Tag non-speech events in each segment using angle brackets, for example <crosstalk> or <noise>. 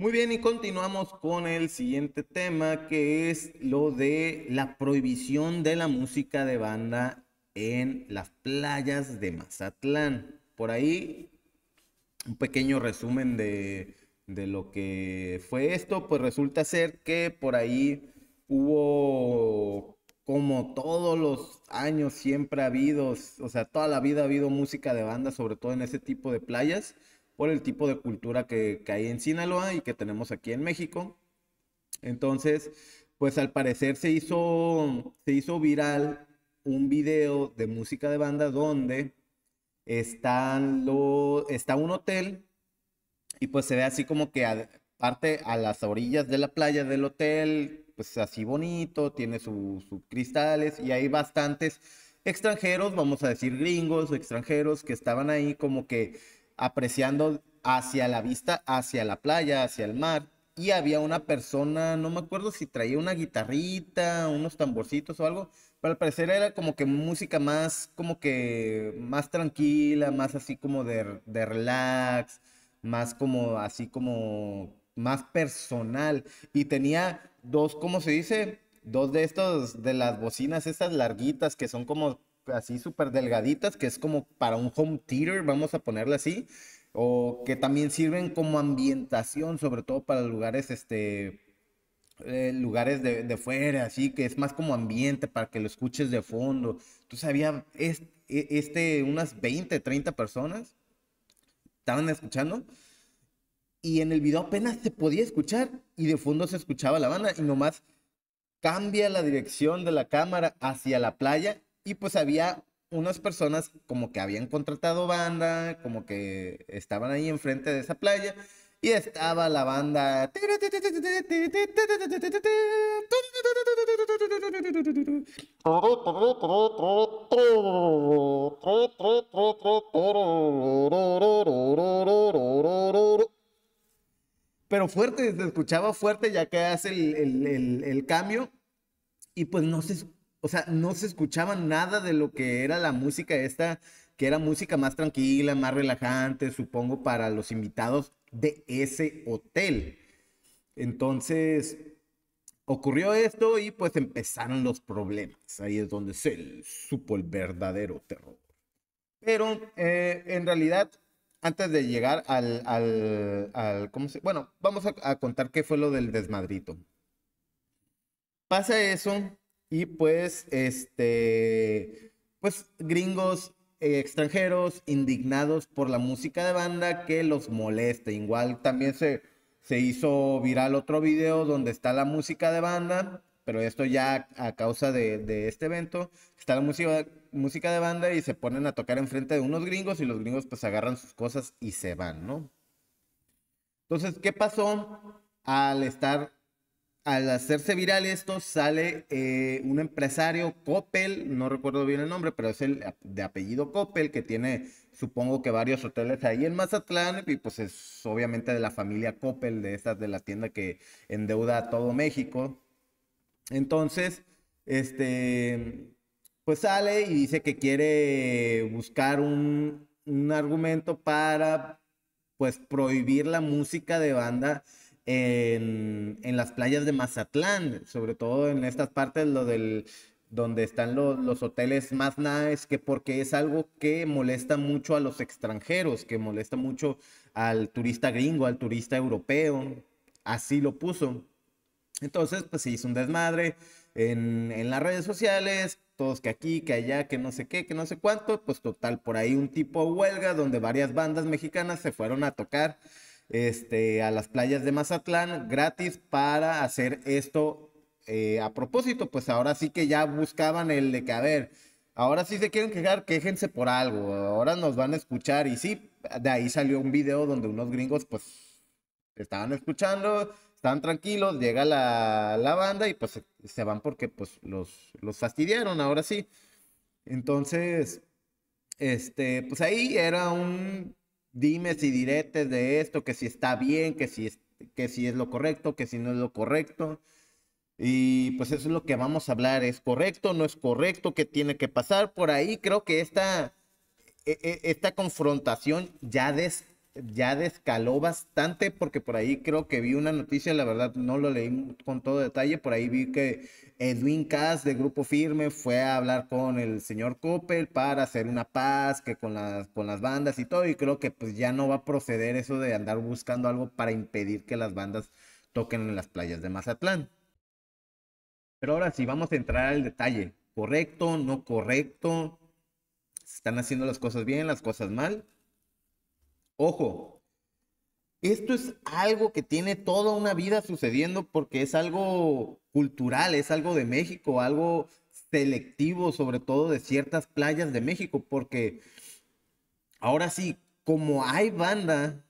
Muy bien, y continuamos con el siguiente tema, que es lo de la prohibición de la música de banda en las playas de Mazatlán. Por ahí, un pequeño resumen de, lo que fue esto, pues resulta ser que por ahí hubo, como todos los años siempre ha habido, o sea, toda la vida ha habido música de banda, sobre todo en ese tipo de playas por el tipo de cultura que, hay en Sinaloa y que tenemos aquí en México. Entonces, pues al parecer se hizo, se hizo viral un video de música de banda donde están lo, está un hotel y pues se ve así como que aparte a las orillas de la playa del hotel, pues así bonito, tiene sus cristales y hay bastantes extranjeros, vamos a decir gringos, extranjeros que estaban ahí como que apreciando hacia la vista, hacia la playa, hacia el mar. Y había una persona, no me acuerdo si traía una guitarrita, unos tamborcitos o algo, pero al parecer era como que música más, como que más tranquila, más así como de, de relax, más como así como más personal. Y tenía dos, ¿cómo se dice? Dos de estos, de las bocinas estas larguitas que son como así súper delgaditas, que es como para un home theater, vamos a ponerle así, o que también sirven como ambientación, sobre todo para lugares, este, eh, lugares de, fuera, así que es más como ambiente para que lo escuches de fondo. Entonces había e, este unas 20, 30 personas estaban escuchando. Y en el video apenas se podía escuchar y de fondo se escuchaba la banda y nomás cambia la dirección de la cámara hacia la playa y pues había unas personas como que habían contratado banda, como que estaban ahí enfrente de esa playa. Y estaba la banda. Pero fuerte, se escuchaba fuerte ya que hace el, el cambio. Y pues no se o sea, no se escuchaba nada de lo que era la música esta, que era música más tranquila, más relajante, supongo, para los invitados de ese hotel. Entonces, ocurrió esto y pues empezaron los problemas. Ahí es donde se supo el verdadero terror. Pero eh, en realidad, antes de llegar al, Bueno, vamos a, a contar qué fue lo del desmadrito. Pasa eso, y pues, este, pues gringos eh, extranjeros indignados por la música de banda que los molesta. Igual también se, se hizo viral otro video donde está la música de banda, pero esto ya a causa de, este evento, está la música, música de banda y se ponen a tocar enfrente de unos gringos y los gringos pues agarran sus cosas y se van, ¿no? Entonces, ¿qué pasó al estar al hacerse viral esto, sale eh, un empresario, Coppel, no recuerdo bien el nombre, pero es el de apellido Coppel, que tiene, supongo que varios hoteles ahí en Mazatlán, y pues es obviamente de la familia Coppel, de estas de la tienda que endeuda a todo México. Entonces, este, pues sale y dice que quiere buscar un, un argumento para, pues, prohibir la música de banda en, las playas de Mazatlán, sobre todo en estas partes lo del, donde están los hoteles más naves, que porque es algo que molesta mucho a los extranjeros, que molesta mucho al turista gringo, al turista europeo, así lo puso. Entonces, pues se hizo un desmadre en, en las redes sociales, todos que aquí, que allá, que no sé qué, que no sé cuánto, pues total, por ahí un tipo huelga donde varias bandas mexicanas se fueron a tocar este, a las playas de Mazatlán gratis para hacer esto eh, a propósito. Pues ahora sí que ya buscaban el de que, a ver, ahora sí se quieren quejar, quéjense por algo, ahora nos van a escuchar. Y sí, de ahí salió un video donde unos gringos pues estaban escuchando, estaban tranquilos, llega la, banda y pues se van porque pues los, los fastidiaron, ahora sí. Entonces, este, pues ahí era un dime si diretes de esto, que si está bien, que si es, que si es lo correcto, que si no es lo correcto. Y pues eso es lo que vamos a hablar, es correcto, no es correcto, qué tiene que pasar. Por ahí creo que esta, e, e, esta confrontación ya des, ya descaló bastante porque por ahí creo que vi una noticia, la verdad no lo leí con todo detalle, por ahí vi que Edwin Cass de Grupo Firme fue a hablar con el señor Coppel para hacer una paz que con las, con las bandas y todo y creo que pues ya no va a proceder eso de andar buscando algo para impedir que las bandas toquen en las playas de Mazatlán. Pero ahora sí, vamos a entrar al detalle. ¿Correcto? ¿No correcto? ¿Se están haciendo las cosas bien, las cosas mal? Ojo, esto es algo que tiene toda una vida sucediendo porque es algo cultural, es algo de México, algo selectivo, sobre todo de ciertas playas de México, porque ahora sí, como hay banda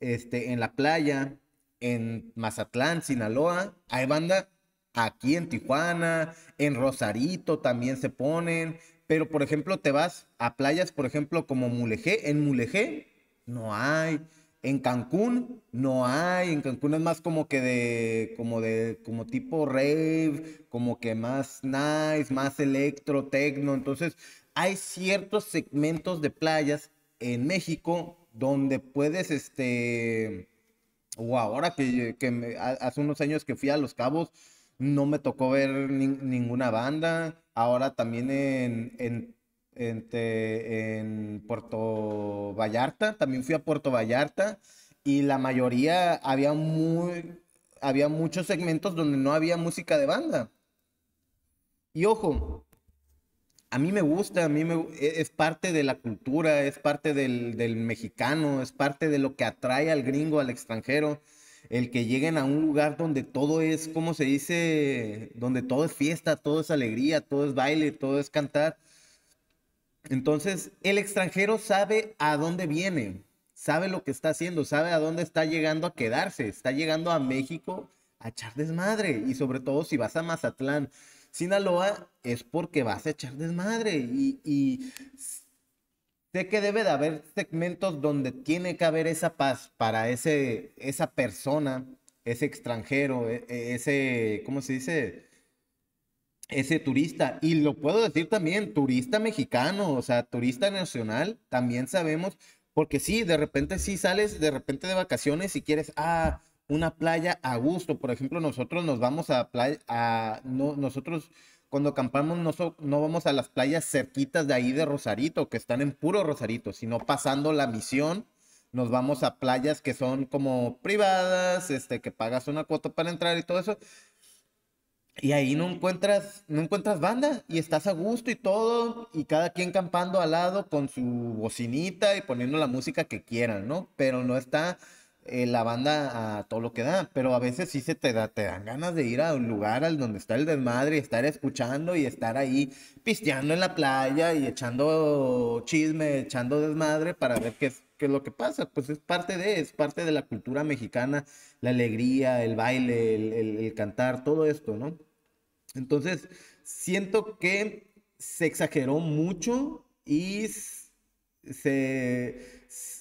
este, en la playa, en Mazatlán, Sinaloa, hay banda aquí en Tijuana, en Rosarito también se ponen, pero por ejemplo te vas a playas, por ejemplo, como mulejé en Mulegé no hay. En Cancún no hay, en Cancún es más como que de, como de, como tipo rave, como que más nice, más electro, tecno. Entonces, hay ciertos segmentos de playas en México donde puedes, este, o ahora que, hace unos años que fui a Los Cabos, no me tocó ver ninguna banda. Ahora también en, en este, en Puerto Vallarta, también fui a Puerto Vallarta y la mayoría había muy había muchos segmentos donde no había música de banda. Y ojo, a mí me gusta, a mí me, e, es parte de la cultura, es parte del, del mexicano, es parte de lo que atrae al gringo, al extranjero, el que lleguen a un lugar donde todo es, como se dice, donde todo es fiesta, todo es alegría, todo es baile, todo es cantar entonces, el extranjero sabe a dónde viene, sabe lo que está haciendo, sabe a dónde está llegando a quedarse, está llegando a México a echar desmadre. Y sobre todo si vas a Mazatlán, Sinaloa, es porque vas a echar desmadre. Y, sé que debe de haber segmentos donde tiene que haber esa paz para ese, esa persona, ese extranjero, e, e, ese, ¿cómo se dice? ese turista. Y lo puedo decir también, turista mexicano, o sea, turista nacional, también sabemos, porque sí, de repente sí sales de repente de vacaciones y quieres, ah, una playa a gusto. Por ejemplo, nosotros nos vamos a playa, a, no, nosotros cuando acampamos no, no vamos a las playas cerquitas de ahí de Rosarito, que están en puro Rosarito, sino pasando la misión nos vamos a playas que son como privadas, este, que pagas una cuota para entrar y todo eso. Y ahí no encuentras, no encuentras banda y estás a gusto y todo, y cada quien campando al lado con su bocinita y poniendo la música que quieran, ¿no? Pero no está eh, la banda a todo lo que da, pero a veces sí se te, da, te dan ganas de ir a un lugar al donde está el desmadre y estar escuchando y estar ahí pisteando en la playa y echando chisme, echando desmadre para ver qué es que lo que pasa, pues es parte de, es parte de la cultura mexicana, la alegría, el baile, el, cantar, todo esto, ¿no? Entonces, siento que se exageró mucho y se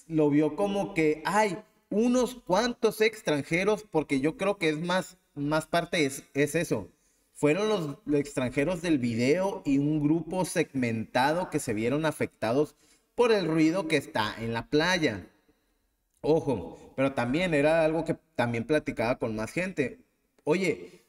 lo vio como que hay unos cuantos extranjeros, porque yo creo que es más, más parte es, es eso. Fueron los, los extranjeros del video y un grupo segmentado que se vieron afectados por el ruido que está en la playa. Ojo, pero también era algo que también platicaba con más gente. Oye,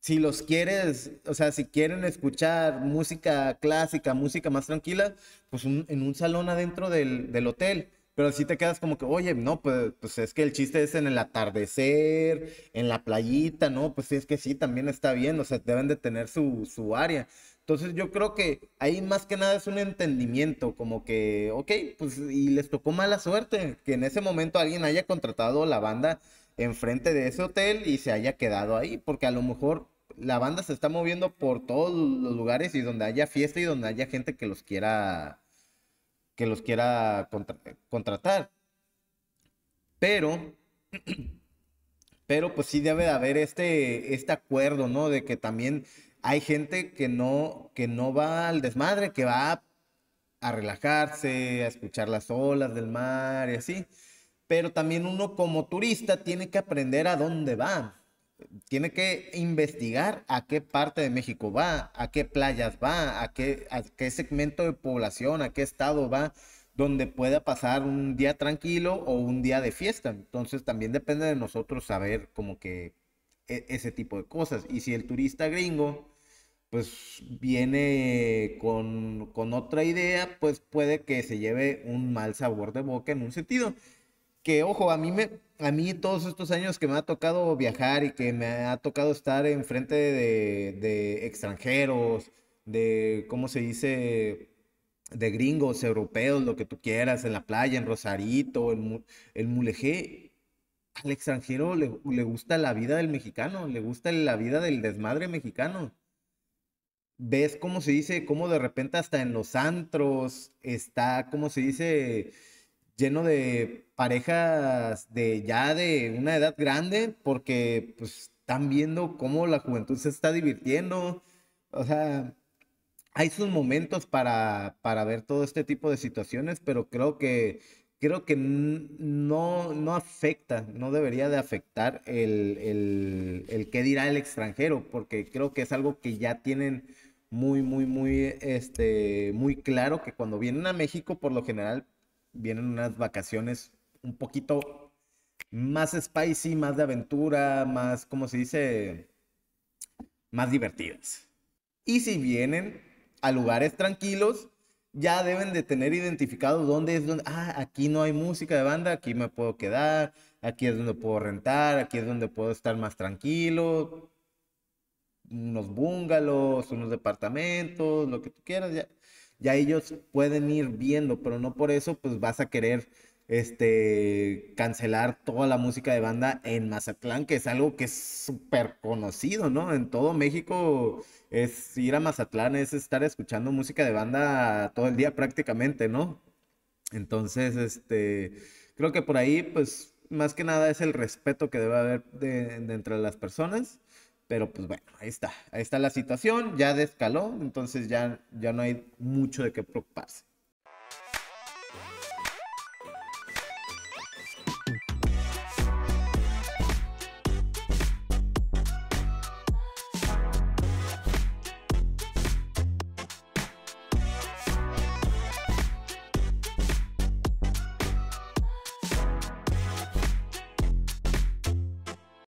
si los quieres, o sea, si quieren escuchar música clásica, música más tranquila, pues en un salón adentro del, hotel. Pero si te quedas como que, oye, no, pues, pues, es que el chiste es en el atardecer, en la playita, ¿no? Pues sí, es que sí, también está bien, o sea, deben de tener su, su área. Entonces yo creo que ahí más que nada es un entendimiento, como que, ok, pues y les tocó mala suerte que en ese momento alguien haya contratado la banda enfrente de ese hotel y se haya quedado ahí, porque a lo mejor la banda se está moviendo por todos los lugares y donde haya fiesta y donde haya gente que los quiera que los quiera contratar. Pero <clears throat> pero pues sí debe de haber este este acuerdo, ¿no? De que también hay gente que no, que no va al desmadre, que va a relajarse, a escuchar las olas del mar y así. Pero también uno como turista tiene que aprender a dónde va. Tiene que investigar a qué parte de México va, a qué playas va, a qué, a qué segmento de población, a qué estado va, donde pueda pasar un día tranquilo o un día de fiesta. Entonces también depende de nosotros saber como que e-, ese tipo de cosas. Y si el turista gringo pues viene con, otra idea, pues puede que se lleve un mal sabor de boca en un sentido. Que ojo, a mí me, a mí todos estos años que me ha tocado viajar y que me ha tocado estar enfrente de, de extranjeros, de cómo se dice, de gringos, europeos, lo que tú quieras, en la playa, en Rosarito, en, en Mulegé, al extranjero le, le, gusta la vida del mexicano, le gusta la vida del desmadre mexicano. Ves cómo se dice, cómo de repente hasta en los antros está, como se dice, lleno de parejas de ya de una edad grande, porque pues están viendo cómo la juventud se está divirtiendo. O sea, hay sus momentos para, para ver todo este tipo de situaciones, pero creo que creo que no, no afecta, no debería de afectar el, el, qué dirá el extranjero, porque creo que es algo que ya tienen muy, muy, muy, este, muy claro que cuando vienen a México, por lo general, vienen unas vacaciones un poquito más spicy, más de aventura, más, ¿cómo se dice? Más divertidas. Y si vienen a lugares tranquilos, ya deben de tener identificado dónde es donde, ah, aquí no hay música de banda, aquí me puedo quedar, aquí es donde puedo rentar, aquí es donde puedo estar más tranquilo, unos bungalows, unos departamentos, lo que tú quieras, ya, ya ellos pueden ir viendo, pero no por eso pues vas a querer este, cancelar toda la música de banda en Mazatlán, que es algo que es súper conocido, ¿no? En todo México es ir a Mazatlán, es estar escuchando música de banda todo el día prácticamente, ¿no? Entonces, este, creo que por ahí, pues, más que nada es el respeto que debe haber de, de entre las personas. Pero pues bueno, ahí está. Ahí está la situación, ya descaló, entonces ya, ya no hay mucho de qué preocuparse.